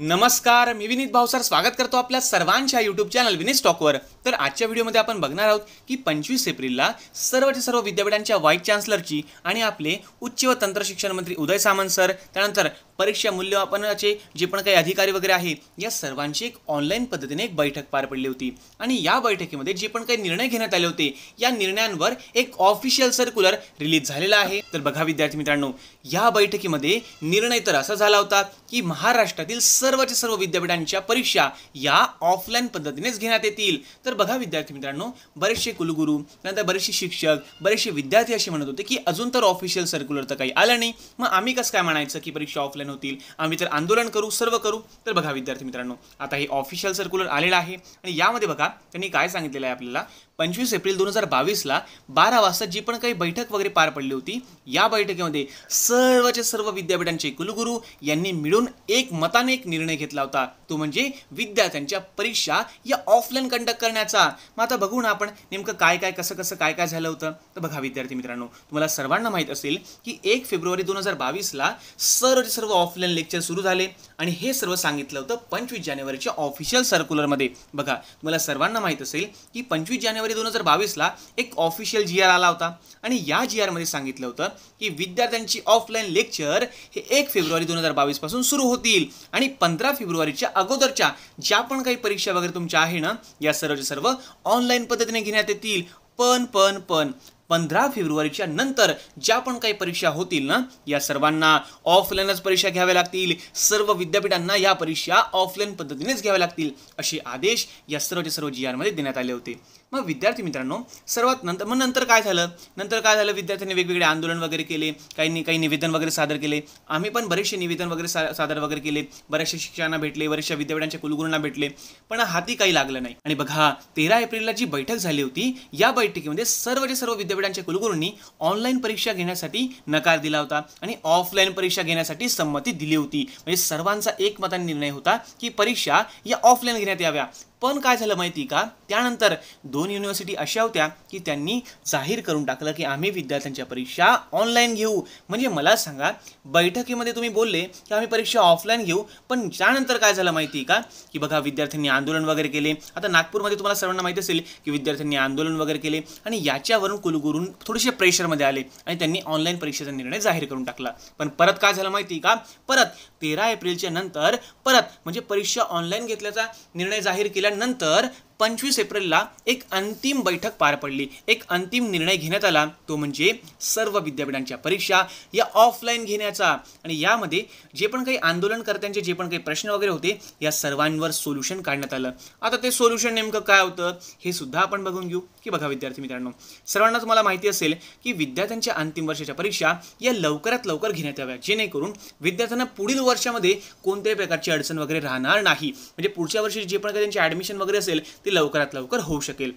नमस्कार मी विनीत सर स्वागत करतो आपल्या सर्वांच्या यूट्यूब चॅनल विनीत स्टॉकवर तर आजच्या व्हिडिओमध्ये आपण बघणार आहोत की पंचवीस एप्रिलला सर्वच्या सर्व विद्यापीठांच्या व्हाईस चान्सलरची आणि आपले उच्च व तंत्र शिक्षण मंत्री उदय सामंत सर त्यानंतर परीक्षा मूल्यमापनाचे जे पण काही अधिकारी वगैरे आहे या सर्वांची एक ऑनलाईन पद्धतीने एक बैठक पार पडली होती आणि या बैठकीमध्ये जे पण काही निर्णय घेण्यात आले होते या निर्णयांवर एक ऑफिशियल सर्क्युलर रिलीज झालेला आहे तर बघा विद्यार्थी मित्रांनो या बैठकीमध्ये निर्णय तर असा झाला होता की महाराष्ट्रातील सर्वच्या सर्व विद्यापीठांच्या परीक्षा या ऑफलाईन पद्धतीनेच घेण्यात येतील तर बघा विद्यार्थी मित्रांनो बरेचसे कुलगुरू नंतर बरेचसे शिक्षक बरेचसे विद्यार्थी असे म्हणत होते की अजून तर ऑफिशियल सर्क्युलर तर काही आलं नाही मग आम्ही कसं काय म्हणायचं की परीक्षा ऑफलाईन होतील आम्ही तर आंदोलन करू सर्व करू तर बघा विद्यार्थी मित्रांनो आता हे ऑफिशियल सर्क्युलर आलेलं आहे आणि यामध्ये बघा त्यांनी काय सांगितलेलं आहे आपल्याला पंचवीस एप्रिल दोन हजार बावीसला बारा वाजता जी पण काही बैठक वगैरे पार पडली होती या बैठकीमध्ये सर्वचे सर्व विद्यापीठांचे कुलगुरू यांनी मिळून एक मताने एक निर्णय घेतला होता तो म्हणजे विद्यार्थ्यांच्या परीक्षा या ऑफलाईन कंडक्ट करण्याचा मग आता बघू ना आपण नेमकं काय काय कसं कसं काय काय झालं होतं तर बघा विद्यार्थी मित्रांनो तुम्हाला सर्वांना माहीत असेल की एक फेब्रुवारी दोन हजार बावीसला सर्व ऑफलाईन लेक्चर सुरू झाले आणि हे सर्व सांगितलं होतं पंचवीस जानेवारीच्या ऑफिशियल सर्क्युलरमध्ये बघा तुम्हाला सर्वांना माहीत असेल की पंचवीस जानेवारी जानेवारी दोन हजार बावीसला एक ऑफिशियल जी आर आला होता आणि या जी आरमध्ये सांगितलं होतं की विद्यार्थ्यांची ऑफलाईन लेक्चर हे एक फेब्रुवारी दोन हजार बावीसपासून सुरू होतील आणि पंधरा फेब्रुवारीच्या अगोदरच्या ज्या पण काही परीक्षा वगैरे तुमच्या आहे ना या सर्वच्या सर्व ऑनलाईन पद्धतीने घेण्यात येतील पण पण पण पंधरा फेब्रुवारीच्या नंतर ज्या पण काही परीक्षा होतील ना या सर्वांना ऑफलाईनच परीक्षा घ्याव्या लागतील सर्व विद्यापीठांना या परीक्षा ऑफलाईन पद्धतीनेच घ्याव्या लागतील असे आदेश या सर्वच्या सर्व जी आरमध्ये देण्यात आले होते मग विद्यार्थी मित्रांनो सर्वात नंतर मग नंतर काय झालं नंतर काय झालं विद्यार्थ्यांनी वेगवेगळे आंदोलन वगैरे केले काहींनी काही निवेदन वगैरे सादर केले आम्ही पण बरेचसे निवेदन वगैरे सा सादर वगैरे केले बऱ्याचशा शिक्षकांना भेटले बऱ्याचशा विद्यापीठांच्या कुलगुरूंना भेटले पण हाती काही लागलं नाही आणि बघा तेरा एप्रिलला जी बैठक झाली होती या बैठकीमध्ये सर्वच्या सर्व विद्यापीठ विद्यापीठांच्या कुलगुरूंनी ऑनलाईन परीक्षा घेण्यासाठी नकार दिला होता आणि ऑफलाईन परीक्षा घेण्यासाठी संमती दिली होती म्हणजे सर्वांचा एकमताने निर्णय होता की परीक्षा या ऑफलाईन घेण्यात याव्या पण काय झालं माहिती का त्यानंतर दोन युनिव्हर्सिटी अशा होत्या की त्यांनी जाहीर करून टाकलं की आम्ही विद्यार्थ्यांच्या परीक्षा ऑनलाईन घेऊ म्हणजे मला सांगा बैठकीमध्ये तुम्ही बोलले की आम्ही परीक्षा ऑफलाईन घेऊ पण त्यानंतर काय झालं माहिती का की बघा विद्यार्थ्यांनी आंदोलन वगैरे केले आता नागपूरमध्ये तुम्हाला सर्वांना माहिती असेल की विद्यार्थ्यांनी आंदोलन वगैरे केले आणि याच्यावरून कुलगुरून थोडेसे प्रेशरमध्ये आले आणि त्यांनी ऑनलाईन परीक्षेचा निर्णय जाहीर करून टाकला पण परत काय झालं माहिती का परत तेरा एप्रिलच्या नंतर परत म्हणजे परीक्षा ऑनलाईन घेतल्याचा निर्णय जाहीर केला केल्यानंतर पंचवीस एप्रिलला एक अंतिम बैठक पार पडली एक अंतिम निर्णय घेण्यात आला तो म्हणजे सर्व विद्यापीठांच्या परीक्षा या ऑफलाईन घेण्याचा आणि यामध्ये जे पण काही आंदोलनकर्त्यांचे जे पण काही प्रश्न वगैरे होते या सर्वांवर सोल्युशन काढण्यात आलं आता ते सोल्युशन नेमकं काय होतं हे सुद्धा आपण बघून घेऊ की बघा विद्यार्थी मित्रांनो सर्वांना तुम्हाला माहिती असेल की विद्यार्थ्यांच्या अंतिम वर्षाच्या परीक्षा या लवकरात लवकर घेण्यात याव्या जेणेकरून विद्यार्थ्यांना पुढील वर्षामध्ये कोणत्याही प्रकारची अडचण वगैरे राहणार नाही म्हणजे पुढच्या वर्षी जे पण काही त्यांची ॲडमिशन वगैरे असेल ती लवकरात लवकर होऊ शकेल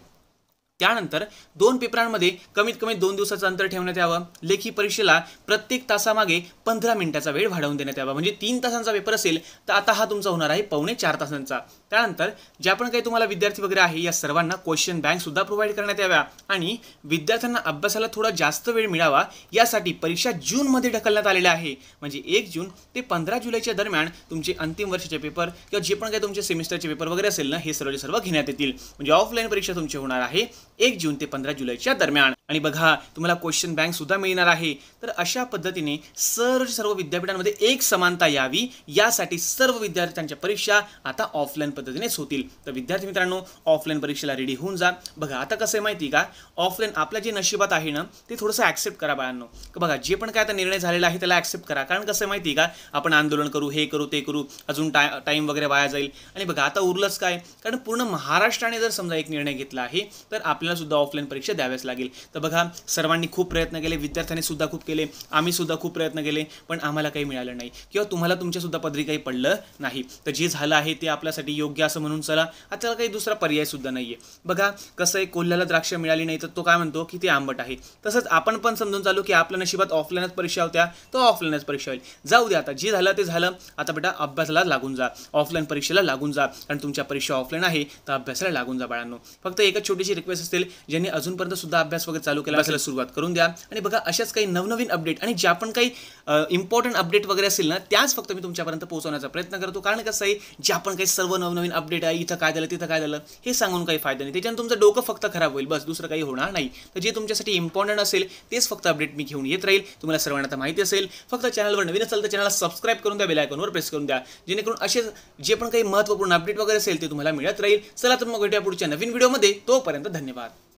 त्यानंतर दोन पेपरांमध्ये कमीत कमी दोन दिवसाचं अंतर ठेवण्यात यावं लेखी परीक्षेला प्रत्येक तासामागे पंधरा मिनिटाचा वेळ वाढवून देण्यात यावा म्हणजे तीन तासांचा पेपर असेल तर आता हा तुमचा होणार आहे पावणे चार तासांचा त्यानंतर ज्या पण काही तुम्हाला विद्यार्थी वगैरे आहे या सर्वांना क्वेश्चन बँकसुद्धा प्रोव्हाइड करण्यात याव्या आणि विद्यार्थ्यांना अभ्यासाला थोडा जास्त वेळ मिळावा यासाठी परीक्षा जूनमध्ये ढकलण्यात आलेल्या आहे म्हणजे एक जून ते पंधरा जुलैच्या दरम्यान तुमचे अंतिम वर्षाचे पेपर किंवा जे पण काही तुमचे सेमिस्टरचे पेपर वगैरे असेल ना हे सर्व सर्व घेण्यात येतील म्हणजे ऑफलाईन परीक्षा तुमची होणार आहे एक जून ते पंधरा जुलैच्या दरम्यान आणि बघा तुम्हाला क्वेश्चन बँक सुद्धा मिळणार आहे तर अशा पद्धतीने सर्व सर्व विद्यापीठांमध्ये एक समानता यावी यासाठी सर्व विद्यार्थ्यांच्या परीक्षा आता ऑफलाईन पद्धतीनेच होतील तर विद्यार्थी मित्रांनो ऑफलाईन परीक्षेला रेडी होऊन जा बघा आता कसं आहे माहिती का ऑफलाईन आपल्या जे नशिबात आहे ना ते थोडंसं ॲक्सेप्ट करा बाळांनो बघा जे पण काय आता निर्णय झालेला आहे त्याला ॲक्सेप्ट करा कारण कसं आहे माहिती का आपण आंदोलन करू हे करू ते करू अजून टाय टाईम वगैरे वाया जाईल आणि बघा आता उरलंच काय कारण पूर्ण महाराष्ट्राने जर समजा एक निर्णय घेतला आहे तर आपल्याला सुद्धा ऑफलाईन परीक्षा द्याव्याच लागेल तर बघा सर्वांनी खूप प्रयत्न केले विद्यार्थ्यांनी सुद्धा खूप केले आम्ही सुद्धा खूप प्रयत्न केले पण आम्हाला काही मिळालं नाही किंवा तुम्हाला तुमच्यासुद्धा पदरी काही पडलं नाही तर जे झालं आहे ते आपल्यासाठी योग्य असं म्हणून चला आता काही दुसरा पर्याय सुद्धा नाही बघा कसं आहे कोल्ह्याला द्राक्ष मिळाली नाही तर तो काय म्हणतो की ते आंबट आहे तसंच आपण पण समजून चालू की आपल्या नशिबात ऑफलाईनच परीक्षा होत्या तर ऑफलाईनच परीक्षा होईल जाऊ द्या आता जे झालं ते झालं आता बेटा अभ्यासाला लागून जा ऑफलाईन परीक्षेला लागून जा कारण तुमच्या परीक्षा ऑफलाईन आहे तर अभ्यासाला लागून जा बाळांनो फक्त एकच छोटीशी रिक्वेस्ट असते असेल ज्यांनी अजूनपर्यंत सुद्धा अभ्यास वगैरे चालू केला असेल सुरुवात करून द्या आणि बघा अशाच काही नवनवीन अपडेट आणि ज्या पण काही इम्पॉर्टंट अपडेट वगैरे असेल ना त्याच फक्त मी तुमच्यापर्यंत पोहोचवण्याचा प्रयत्न करतो कारण कसं आहे ज्या पण काही सर्व नवनवीन अपडेट आहे इथं काय झालं तिथं काय झालं हे सांगून काही फायदा नाही त्याच्यानं तुमचं डोकं फक्त खराब होईल बस दुसरं काही होणार नाही तर जे तुमच्यासाठी इम्पॉर्टंट असेल तेच फक्त अपडेट मी घेऊन येत राहील तुम्हाला सर्वांना माहिती असेल फक्त चॅनलवर नवीन असेल तर चॅनलला सबस्क्राईब करून द्या बेलायकॉनवर प्रेस करून द्या जेणेकरून असे जे पण काही महत्त्वपूर्ण अपडेट वगैरे असेल ते तुम्हाला मिळत राहील चला तर मग भेटूया पुढच्या नवीन व्हिडिओमध्ये तोपर्यंत धन्यवाद